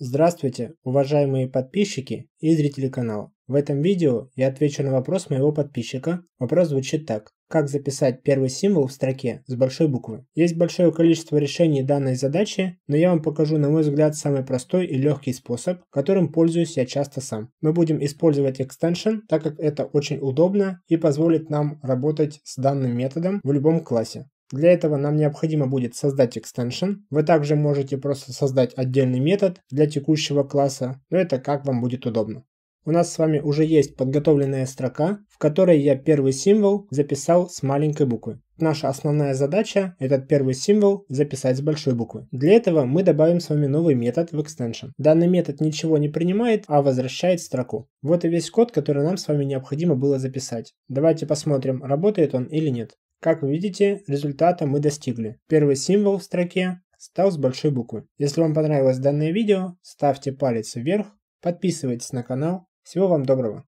Здравствуйте, уважаемые подписчики и зрители канала. В этом видео я отвечу на вопрос моего подписчика. Вопрос звучит так. Как записать первый символ в строке с большой буквы? Есть большое количество решений данной задачи, но я вам покажу, на мой взгляд, самый простой и легкий способ, которым пользуюсь я часто сам. Мы будем использовать extension, так как это очень удобно и позволит нам работать с данным методом в любом классе. Для этого нам необходимо будет создать extension. Вы также можете просто создать отдельный метод для текущего класса, но это как вам будет удобно. У нас с вами уже есть подготовленная строка, в которой я первый символ записал с маленькой буквы. Наша основная задача – этот первый символ записать с большой буквы. Для этого мы добавим с вами новый метод в extension. Данный метод ничего не принимает, а возвращает строку. Вот и весь код, который нам с вами необходимо было записать. Давайте посмотрим, работает он или нет. Как вы видите, результата мы достигли. Первый символ в строке стал с большой буквы. Если вам понравилось данное видео, ставьте палец вверх, подписывайтесь на канал. Всего вам доброго!